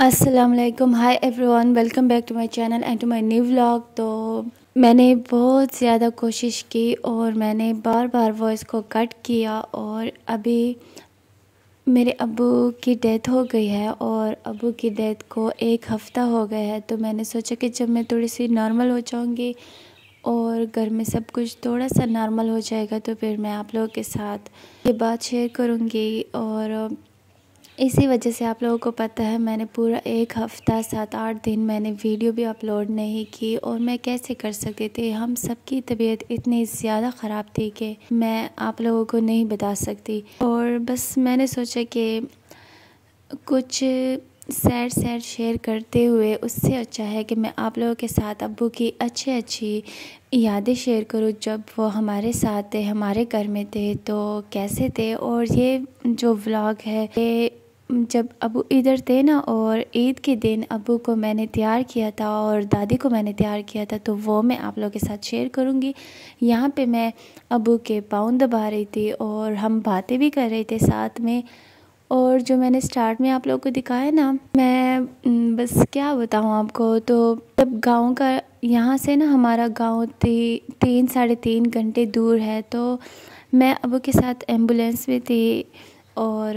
Aslam everyone welcome back to my channel and to my new blog तो मैंने बहुत ज़्यादा कोशिश की और मैंने बार बार वॉइस को कट किया और अभी मेरे अबू की डेथ हो गई है और अबू की डेथ को एक हफ़्ता हो गया है तो मैंने सोचा कि जब मैं थोड़ी सी नॉर्मल हो जाऊँगी और घर में सब कुछ थोड़ा सा नॉर्मल हो जाएगा तो फिर मैं आप लोगों के साथ ये बात शेयर करूँगी और इसी वजह से आप लोगों को पता है मैंने पूरा एक हफ़्ता सात आठ दिन मैंने वीडियो भी अपलोड नहीं की और मैं कैसे कर सकती थी हम सबकी तबीयत इतनी ज़्यादा ख़राब थी कि मैं आप लोगों को नहीं बता सकती और बस मैंने सोचा कि कुछ सैर सैर शेयर करते हुए उससे अच्छा है कि मैं आप लोगों के साथ अबू की अच्छी अच्छी यादें शेयर करूं जब वो हमारे साथ थे हमारे घर में थे तो कैसे थे और ये जो व्लॉग है ये जब अबू इधर थे ना और ईद के दिन अबू को मैंने तैयार किया था और दादी को मैंने तैयार किया था तो वो मैं आप लोगों के साथ शेयर करूँगी यहाँ पे मैं अबू के पाँव दबा रही थी और हम बातें भी कर रहे थे साथ में और जो मैंने स्टार्ट में आप लोगों को दिखाया ना मैं बस क्या बताऊँ आपको तो तब गांव का यहाँ से ना हमारा गांव ती, तीन साढ़े तीन घंटे दूर है तो मैं अबू के साथ एम्बुलेंस में थी और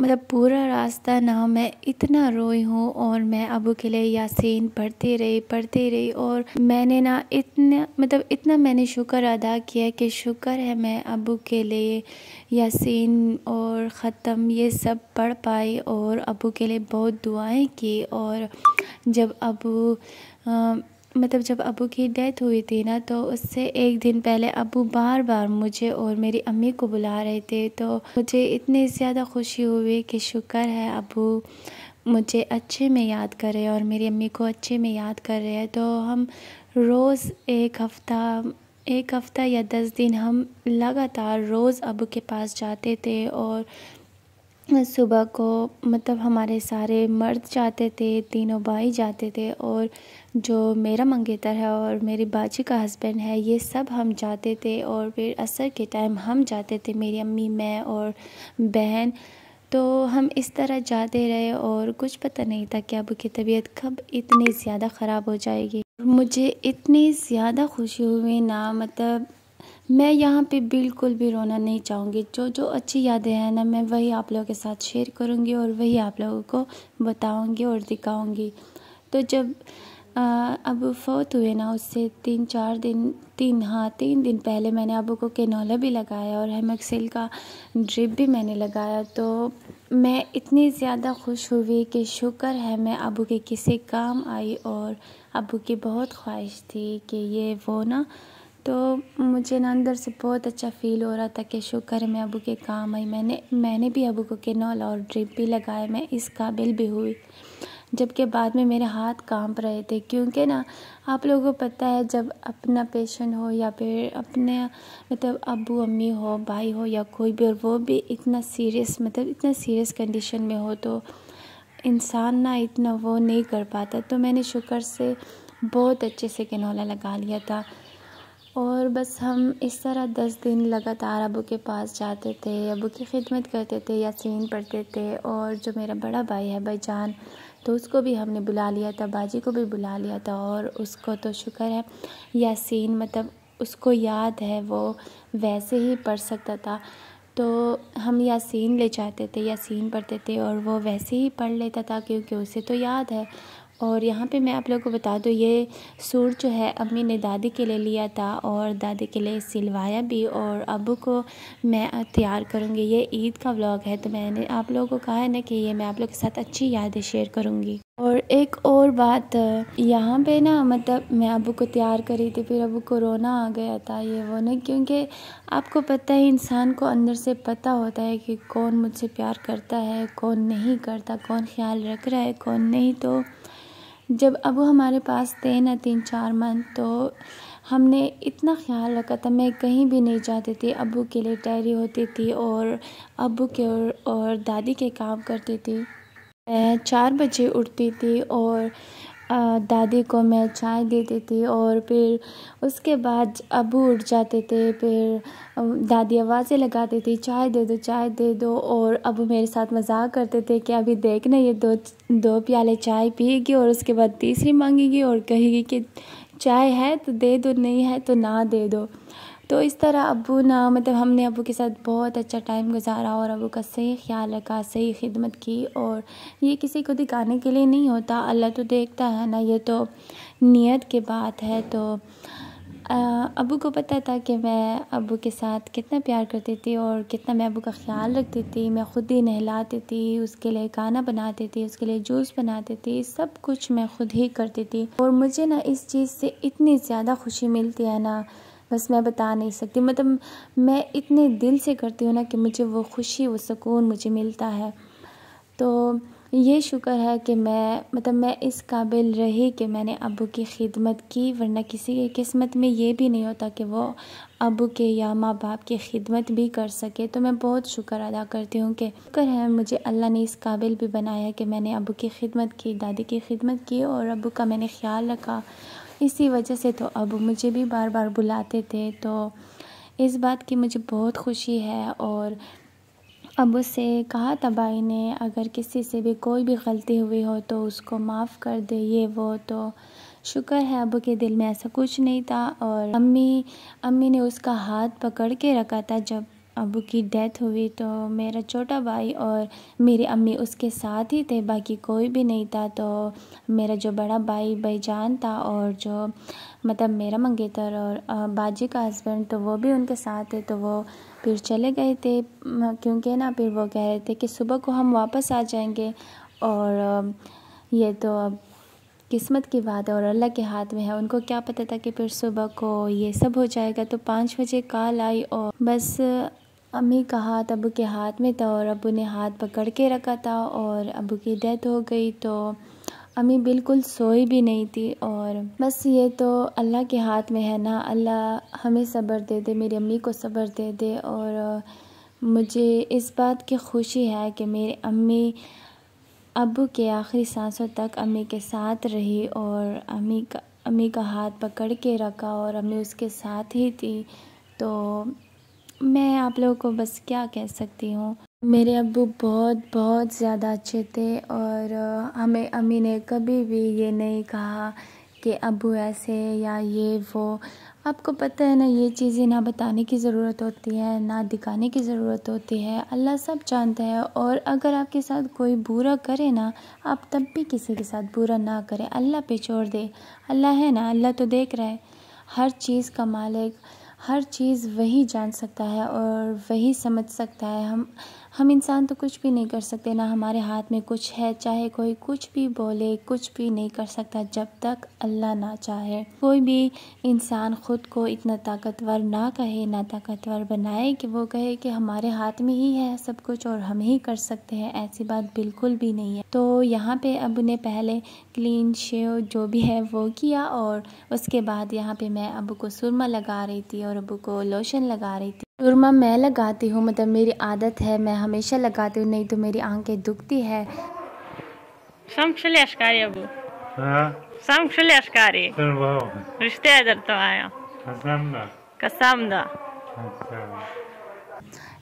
मतलब पूरा रास्ता ना मैं इतना रोई हूँ और मैं अबू के लिए यासीन पढ़ती रही पढ़ती रही और मैंने ना इतना मतलब इतना मैंने शुक्र अदा किया कि शुक्र है मैं अबू के लिए यासीन और ख़त्म ये सब पढ़ पाई और अबू के लिए बहुत दुआएं की और जब अबू मतलब जब अबू की डेथ हुई थी ना तो उससे एक दिन पहले अबू बार बार मुझे और मेरी अम्मी को बुला रहे थे तो मुझे इतनी ज़्यादा खुशी हुई कि शुक्र है अबू मुझे अच्छे में याद कर रहे हैं और मेरी अम्मी को अच्छे में याद कर रहे हैं तो हम रोज़ एक हफ़्ता एक हफ़्ता या दस दिन हम लगातार रोज़ अबू के पास जाते थे और सुबह को मतलब हमारे सारे मर्द जाते थे तीनों भाई जाते थे और जो मेरा मंगेतर है और मेरी बाजी का हस्बैंड है ये सब हम जाते थे और फिर असर के टाइम हम जाते थे मेरी अम्मी मैं और बहन तो हम इस तरह जाते रहे और कुछ पता नहीं था कि अब की तबीयत कब इतनी ज़्यादा ख़राब हो जाएगी मुझे इतनी ज़्यादा खुशी हुई ना मतलब मैं यहाँ पे बिल्कुल भी रोना नहीं चाहूँगी जो जो अच्छी यादें हैं ना मैं वही आप लोगों के साथ शेयर करूँगी और वही आप लोगों को बताऊँगी और दिखाऊँगी तो जब आ, अब फोत हुए ना उससे तीन चार दिन तीन हाँ तीन दिन पहले मैंने अबू को केनोला भी लगाया और हेमक्सिल का ड्रिप भी मैंने लगाया तो मैं इतनी ज़्यादा खुश हुई कि शुक्र है मैं अबू के किसी काम आई और अबू की बहुत ख्वाहिश थी कि ये वो ना तो मुझे ना अंदर से बहुत अच्छा फ़ील हो रहा था कि शुक्र है मैं अबू के काम आई मैंने मैंने भी अबू को केनॉल और ड्रिप भी लगाए मैं इस काबिल भी हुई जबकि बाद में मेरे हाथ कांप रहे थे क्योंकि ना आप लोगों को पता है जब अपना पेशेंट हो या फिर अपने मतलब अबू अम्मी हो भाई हो या कोई भी और वो भी इतना सीरियस मतलब इतना सीरियस कंडीशन में हो तो इंसान ना इतना वो नहीं कर पाता तो मैंने शुक्र से बहुत अच्छे से कैनोला लगा लिया था और बस हम इस तरह दस दिन लगातार अबू के पास जाते थे अबू की खिदमत करते थे या सीन पढ़ते थे और जो मेरा बड़ा भाई है भाईजान तो उसको भी हमने बुला लिया था बाजी को भी बुला लिया था और उसको तो शुक्र है यासीन मतलब उसको याद है वो वैसे ही पढ़ सकता था तो हम यासीन ले जाते थे यासीन पढ़ते थे और वो वैसे ही पढ़ लेता था क्योंकि उसे तो याद है और यहाँ पे मैं आप लोगों को बता दूँ ये सूट जो है अम्मी ने दादी के लिए लिया था और दादी के लिए सिलवाया भी और अबू को मैं तैयार करूँगी ये ईद का व्लॉग है तो मैंने आप लोगों को कहा है ना कि ये मैं आप लोग के साथ अच्छी यादें शेयर करूँगी और एक और बात यहाँ पे ना मतलब मैं अबू को तैयार करी थी फिर अबू को रोना आ गया था ये वो ना क्योंकि आपको पता है इंसान को अंदर से पता होता है कि कौन मुझसे प्यार करता है कौन नहीं करता कौन ख्याल रख रहा है कौन नहीं तो जब अब हमारे पास थे ना तीन चार मंथ तो हमने इतना ख्याल रखा था मैं कहीं भी नहीं जाती थी अबू के लिए टहरी होती थी और अबू के और, और दादी के काम करती थी मैं चार बजे उठती थी और दादी को मैं चाय देती थी और फिर उसके बाद अबू उठ जाते थे फिर दादी आवाज़ें लगाती थी चाय दे दो चाय दे दो और अबू मेरे साथ मजाक करते थे कि अभी देखना ये दो दो प्याले चाय पिएगी और उसके बाद तीसरी मांगेगी और कहेगी कि चाय है तो दे दो नहीं है तो ना दे दो तो इस तरह अबू ना मतलब हमने अबू के साथ बहुत अच्छा टाइम गुजारा और अबू का सही ख्याल रखा सही खिदमत की और ये किसी को दिखाने के लिए नहीं होता अल्लाह तो देखता है ना ये तो नीयत की बात है तो अबू को पता था कि मैं अबू के साथ कितना प्यार करती थी और कितना मैं अबू का ख्याल रखती थी मैं ख़ुद ही नहलाती थी उसके लिए खाना बनाती थी उसके लिए जूस बनाती थी सब कुछ मैं खुद ही करती थी और मुझे ना इस चीज़ से इतनी ज़्यादा खुशी मिलती है ना बस मैं बता नहीं सकती मतलब मैं इतने दिल से करती हूँ ना कि मुझे वो खुशी वो सुकून मुझे मिलता है तो ये शुक्र है कि मैं मतलब मैं इस काबिल रही कि मैंने अबू की खिदमत की वरना किसी की किस्मत में ये भी नहीं होता कि वो अबू के या माँ बाप की खिदमत भी कर सके तो मैं बहुत शुक्र अदा करती हूँ कि शुक्र है मुझे अल्लाह ने इस काबिल भी बनाया कि मैंने अबू की खिदमत की दादी की खिदमत की और अबू का मैंने ख्याल रखा इसी वजह से तो अब मुझे भी बार बार बुलाते थे तो इस बात की मुझे बहुत खुशी है और अब उससे कहा था भाई ने अगर किसी से भी कोई भी गलती हुई हो तो उसको माफ़ कर दे ये वो तो शुक्र है अब के दिल में ऐसा कुछ नहीं था और अम्मी अम्मी ने उसका हाथ पकड़ के रखा था जब अबू की डेथ हुई तो मेरा छोटा भाई और मेरी अम्मी उसके साथ ही थे बाकी कोई भी नहीं था तो मेरा जो बड़ा भाई भाईजान था और जो मतलब मेरा मंगेतर और बाजी का हस्बैंड तो वो भी उनके साथ थे तो वो फिर चले गए थे क्योंकि ना फिर वो कह रहे थे कि सुबह को हम वापस आ जाएंगे और ये तो अब किस्मत की बात है और अल्लाह के हाथ में है उनको क्या पता था कि फिर सुबह को ये सब हो जाएगा तो पाँच बजे कॉल आई और बस अम्मी का हाथ अबू के हाथ में था और अबू ने हाथ पकड़ के रखा था और अबू की डेथ हो गई तो अम्मी बिल्कुल सोई भी नहीं थी और बस ये तो अल्लाह के हाथ में है ना अल्लाह हमें सब्र दे दे मेरी अम्मी को सब्र दे दे और मुझे इस बात की खुशी है कि मेरी अम्मी अबू के आखिरी सांसों तक अम्मी के साथ रही और अम्मी का अम्मी का हाथ पकड़ के रखा और अम्मी उसके साथ ही थी तो मैं आप लोगों को बस क्या कह सकती हूँ मेरे अबू बहुत बहुत ज़्यादा अच्छे थे और हमें अम्मी ने कभी भी ये नहीं कहा कि अबू ऐसे या ये वो आपको पता है ना ये चीज़ें ना बताने की ज़रूरत होती है ना दिखाने की ज़रूरत होती है अल्लाह सब जानता है और अगर आपके साथ कोई बुरा करे ना आप तब भी किसी के साथ बुरा ना करें अल्लाह पे छोड़ दे अल्लाह है ना अल्लाह तो देख रहा है हर चीज़ का मालिक हर चीज़ वही जान सकता है और वही समझ सकता है हम हम इंसान तो कुछ भी नहीं कर सकते ना हमारे हाथ में कुछ है चाहे कोई कुछ भी बोले कुछ भी नहीं कर सकता जब तक अल्लाह ना चाहे कोई भी इंसान ख़ुद को इतना ताकतवर ना कहे ना ताकतवर बनाए कि वो कहे कि हमारे हाथ में ही है सब कुछ और हम ही कर सकते हैं ऐसी बात बिल्कुल भी नहीं है तो यहाँ पे अब ने पहले क्लीन शेव जो भी है वो किया और उसके बाद यहाँ पे मैं अबू को सुरमा लगा रही थी और अबू को लोशन लगा रही थी सुरमा मैं लगाती हूँ मतलब मेरी आदत है मैं हमेशा लगाती हूँ नहीं तो मेरी आंखें दुखती है हाँ? तो अच्छा।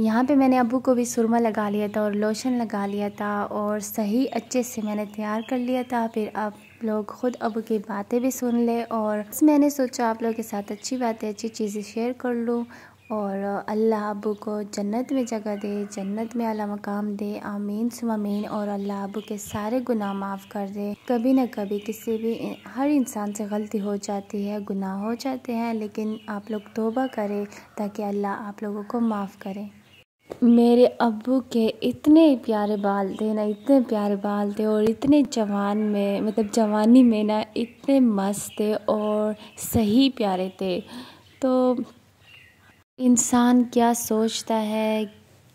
यहाँ पे मैंने अबू को भी सुरमा लगा लिया था और लोशन लगा लिया था और सही अच्छे से मैंने तैयार कर लिया था फिर आप लोग ख़ुद अबू की बातें भी सुन ले और मैंने सोचा आप लोगों के साथ अच्छी बातें अच्छी चीज़ें शेयर कर लूँ और अल्लाह अबू को जन्नत में जगह दे जन्नत में अला मकाम दे आमीन सुमीन और अल्लाह अबू के सारे गुनाह माफ़ कर दे कभी ना कभी किसी भी हर इंसान से गलती हो जाती है गुनाह हो जाते हैं लेकिन आप लोग तोबा करें ताकि अल्लाह आप लोगों को माफ़ करे मेरे अबू के इतने प्यारे बाल थे ना इतने प्यारे बाल थे और इतने जवान में मतलब जवानी में ना इतने मस्त थे और सही प्यारे थे तो इंसान क्या सोचता है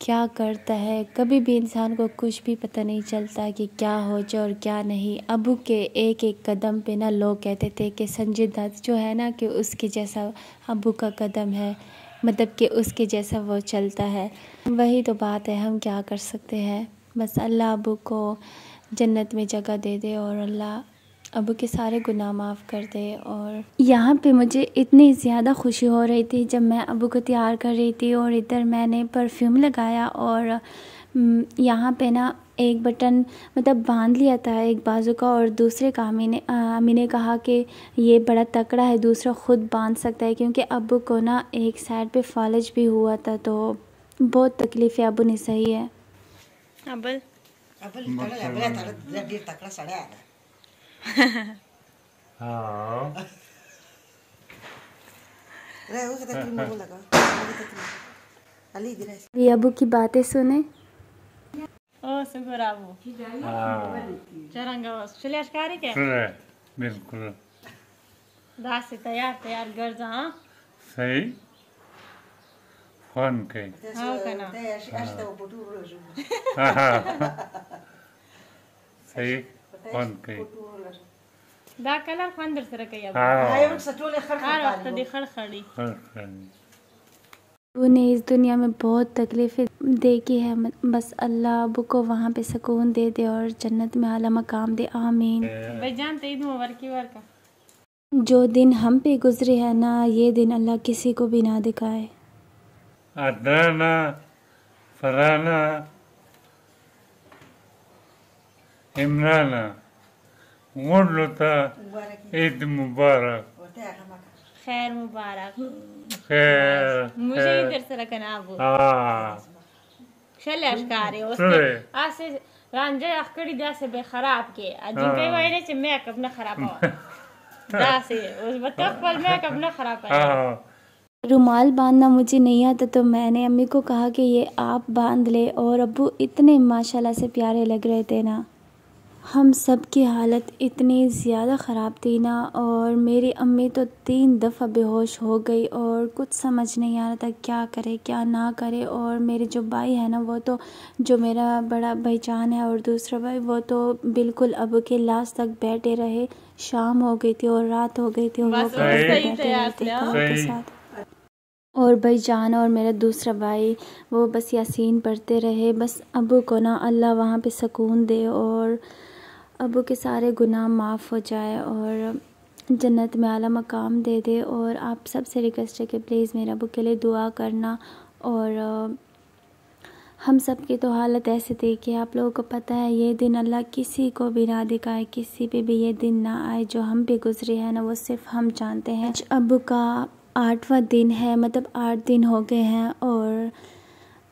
क्या करता है कभी भी इंसान को कुछ भी पता नहीं चलता कि क्या हो जाए और क्या नहीं अबू के एक एक कदम पे ना लोग कहते थे कि संजय दत्त जो है ना कि उसके जैसा अबू का कदम है मतलब कि उसके जैसा वो चलता है वही तो बात है हम क्या कर सकते हैं बस अल्लाह अबू को जन्नत में जगह दे दे और अल्लाह अबू के सारे गुनाह माफ़ कर दे और यहाँ पे मुझे इतनी ज़्यादा खुशी हो रही थी जब मैं अबू को तैयार कर रही थी और इधर मैंने परफ्यूम लगाया और यहाँ पे ना एक बटन मतलब बांध लिया था एक बाजू का और दूसरे का अमी ने अमी ने कहा कि ये बड़ा तकड़ा है दूसरा ख़ुद बांध सकता है क्योंकि अबू को ना एक साइड पे फालज भी हुआ था तो बहुत तकलीफ़ है अबू ने सही है अबल अबल तकड़ा हाँ रियाबू की बातें सुने ओ सुगुराबू तो हाँ। बिल्कुल दासी तैयार तैयार घर जा हाँ? सही फोन के हां कना हाँ। सही خوند کوي دا کلر خوند در سره کوي هغه ټولې خړ خړ وخت دي خړ خړ خړې उन्हें इस दुनिया में बहुत तकलीफ़ें देखी है बस अल्लाह अब को वहाँ पे सुकून दे दे और जन्नत में आला मकाम दे आमीन जो दिन हम पे गुजरे है ना ये दिन अल्लाह किसी को भी ना दिखाए अदाना फराना इमरान वोट लोता मुबारक खैर मुबारक खैर मुझे हाँ। हाँ। हाँ। रुमाल बांधना मुझे नहीं आता तो मैंने अम्मी को कहा कि ये आप बांध ले और अबू इतने माशाल्लाह से प्यारे लग रहे थे ना हम सब की हालत इतनी ज़्यादा ख़राब थी ना और मेरी अम्मी तो तीन दफ़ा बेहोश हो गई और कुछ समझ नहीं आ रहा था क्या करे क्या ना करे और मेरे जो भाई है ना वो तो जो मेरा बड़ा भाईचान है और दूसरा भाई वो तो बिल्कुल अब के लास्ट तक बैठे रहे शाम हो गई थी और रात हो गई थी और वो बैठे रहते थे आपके साथ और भाई जान और मेरा दूसरा भाई वो बस यासीन पढ़ते रहे बस अबू को ना अल्लाह वहाँ पे सुकून दे और अबू के सारे गुनाह माफ़ हो जाए और जन्नत में आला मकाम दे दे और आप सब से रिक्वेस्ट है कि प्लीज़ मेरा अबू के लिए दुआ करना और हम सब की तो हालत ऐसे थी कि आप लोगों को पता है ये दिन अल्लाह किसी को भी ना दिखाए किसी पे भी ये दिन ना आए जो हम भी गुजरे हैं ना वो सिर्फ हम जानते हैं अबू का आठवां दिन है मतलब आठ दिन हो गए हैं और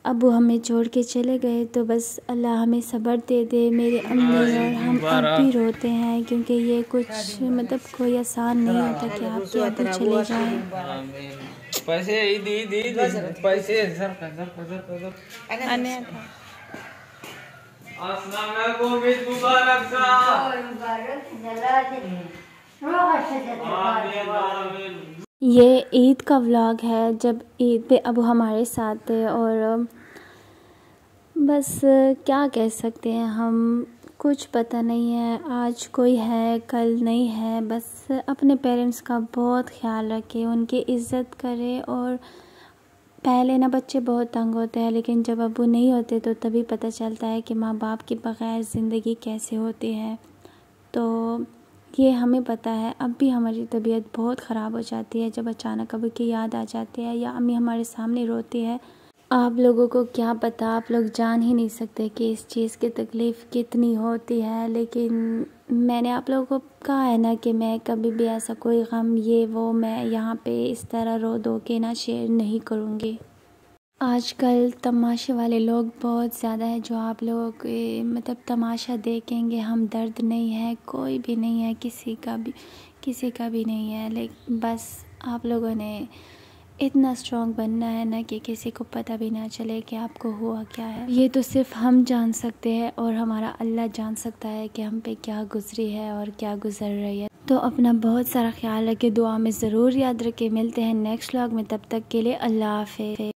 अब वो हमें छोड़ के चले गए तो बस अल्लाह हमें सब्र दे दे मेरे अम्मी और हम अब भी रोते हैं क्योंकि ये कुछ मतलब कोई आसान नहीं होता कि आपके अबू तो चले जाए पैसे पैसे ये ईद का व्लॉग है जब ईद पे अब हमारे साथ थे और बस क्या कह सकते हैं हम कुछ पता नहीं है आज कोई है कल नहीं है बस अपने पेरेंट्स का बहुत ख्याल रखें उनकी इज़्ज़त करें और पहले ना बच्चे बहुत तंग होते हैं लेकिन जब अबू नहीं होते तो तभी पता चलता है कि माँ बाप के बग़ैर ज़िंदगी कैसे होती है तो ये हमें पता है अब भी हमारी तबीयत बहुत ख़राब हो जाती है जब अचानक कभी की याद आ जाती है या अम्मी हमारे सामने रोती है आप लोगों को क्या पता आप लोग जान ही नहीं सकते कि इस चीज़ की तकलीफ़ कितनी होती है लेकिन मैंने आप लोगों को कहा है ना कि मैं कभी भी ऐसा कोई गम ये वो मैं यहाँ पे इस तरह रो दो के ना शेयर नहीं करूँगी आजकल तमाशे वाले लोग बहुत ज़्यादा है जो आप लोग मतलब तमाशा देखेंगे हम दर्द नहीं है कोई भी नहीं है किसी का भी किसी का भी नहीं है लेकिन बस आप लोगों ने इतना स्ट्रॉन्ग बनना है ना कि किसी को पता भी ना चले कि आपको हुआ क्या है ये तो सिर्फ हम जान सकते हैं और हमारा अल्लाह जान सकता है कि हम पे क्या गुजरी है और क्या गुजर रही है तो अपना बहुत सारा ख्याल रखे दुआ में ज़रूर याद रखे मिलते हैं नेक्स्ट व्लॉग में तब तक के लिए अल्लाह हाफि